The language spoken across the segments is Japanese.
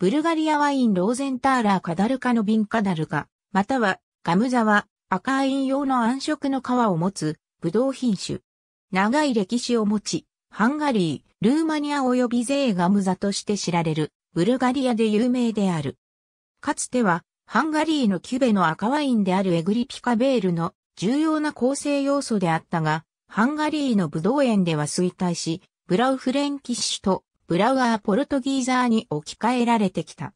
ブルガリアワインローゼンターラーカダルカの瓶カダルカ、またはガムザワ、赤ワイン用の暗色の皮を持つ、ブドウ品種。長い歴史を持ち、ハンガリー、ルーマニア及びゼーガムザとして知られる、ブルガリアで有名である。かつては、ハンガリーのキュベの赤ワインであるエグリピカベールの重要な構成要素であったが、ハンガリーのブドウ園では衰退し、ブラウフレンキッシュとブラウアー・ポルトギーザーに置き換えられてきた。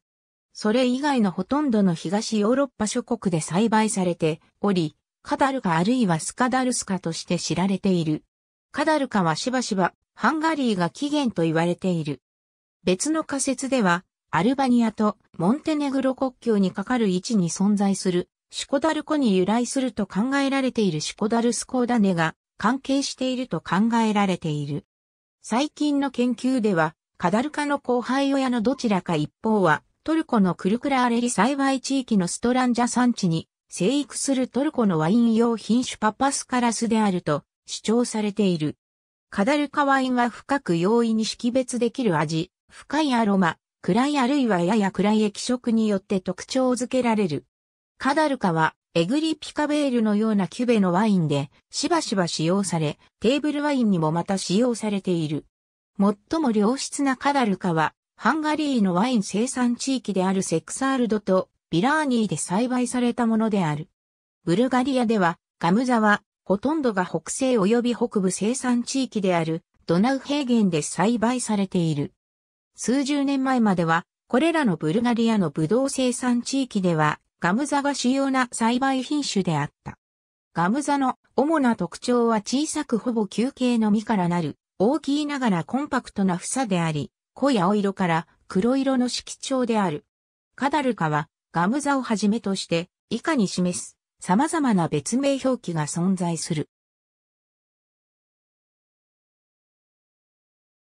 それ以外のほとんどの東ヨーロッパ諸国で栽培されており、カダルカあるいはスカダルスカとして知られている。カダルカはしばしばハンガリーが起源と言われている。別の仮説では、アルバニアとモンテネグロ国境にかかる位置に存在するシコダルコに由来すると考えられているシコダルスコーダネが関係していると考えられている。最近の研究では、カダルカの後輩親のどちらか一方は、トルコのクルクラアレリ栽培地域のストランジャ産地に生育するトルコのワイン用品種パパスカラスであると主張されている。カダルカワインは深く容易に識別できる味、深いアロマ、暗いあるいはやや暗い液色によって特徴づけられる。カダルカはエグリピカベールのようなキュベのワインでしばしば使用され、テーブルワインにもまた使用されている。最も良質なカダルカは、ハンガリーのワイン生産地域であるセクサールドとビラーニーで栽培されたものである。ブルガリアでは、ガムザは、ほとんどが北西及び北部生産地域であるドナウ平原で栽培されている。数十年前までは、これらのブルガリアのブドウ生産地域では、ガムザが主要な栽培品種であった。ガムザの主な特徴は小さくほぼ球形の実からなる大きいながらコンパクトな房であり、濃い青色から黒色の色調である。カダルカはガム座をはじめとして以下に示す様々な別名表記が存在する。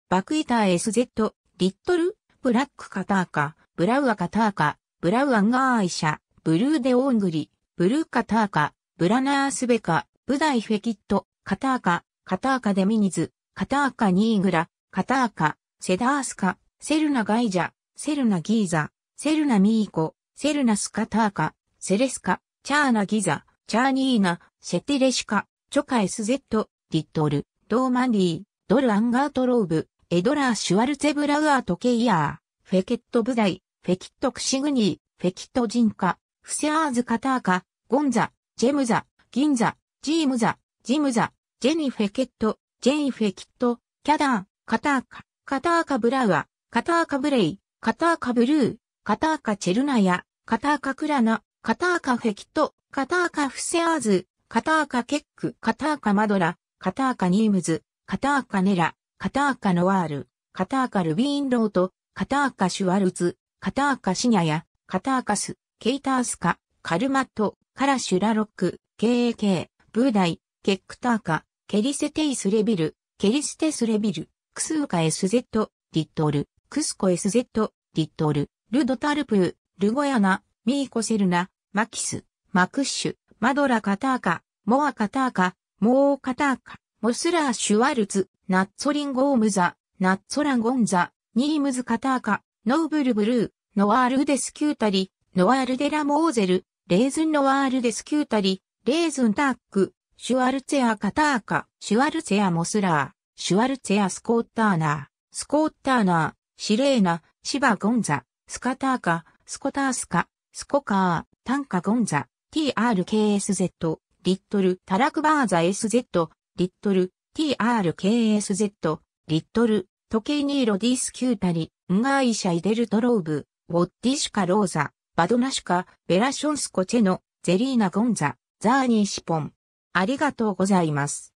バクイター SZ、リットル、ブラックカターカ、ブラウアカターカ、ブラウアンガーアイシャ、ブルーデオングリ、ブルーカターカ、ブラナースベカ、ブダイフェキット、カターカ、カターカデミニズ、カターカ・ニーグラ、カターカ、セダースカ、セルナ・ガイジャ、セルナ・ギーザ、セルナ・ミーコ、セルナ・スカターカ、セレスカ、チャーナ・ギザ、チャーニーナ、セテレシカ、チョカ・エスゼット、リットル、ドーマンディー、ドル・アンガートローブ、エドラー・シュワルツェブラウアート・ケイヤー、フェケット・ブダイ、フェキット・クシグニー、フェキット・ジンカ、フセアーズ・カターカ、ゴンザ、ジェムザ、ギンザ、ジームザ、ジムザ、ジェニ・フェケット、ジェイ・フェキット、キャダン、カターカ、カターカ・ブラワ、カターカ・ブレイ、カターカ・ブルー、カターカ・チェルナヤ、カターカ・クラナ、カターカ・フェキット、カターカ・フセアーズ、カターカ・ケック、カターカ・マドラ、カターカ・ニームズ、カターカ・ネラ、カターカ・ノワール、カターカ・ルビーン・ロート、カターカ・シュワルツ、カターカ・シニャヤ、カターカス、ケイタースカ、カルマット、カラシュラロック、KAK、ブーダイ、ケックターカ、ケリセテイスレビル、ケリステスレビル、クスウカ SZ、リットル、クスコ SZ、リットル、ルドタルプー、ルゴヤナ、ミーコセルナ、マキス、マクッシュ、マドラカターカ、モアカターカ、モーカターカ、モスラーシュワルツ、ナッツォリンゴームザ、ナッツォラゴンザ、ニームズカターカ、ノーブルブルー、ノワールデスキュータリ、ノワールデラモーゼル、レーズンノワールデスキュータリ、レーズンタック、シュワルツェア・カターカ、シュワルツェア・モスラー、シュワルツェア・スコッターナー、スコッターナー、シレーナ、シバ・ゴンザ、スカターカ、スコタースカ、スコカー、タンカ・ゴンザ、TRKSZ、リットル、タラクバーザ SZ、リットル、TRKSZ、リットル、時計ニーロディスキュータリ、ンガーイシャイデルトローブ、ウォッディシュカローザ、バドナシュカ、ベラションスコチェノ、ゼリーナ・ゴンザ、ザーニーシポン。ありがとうございます。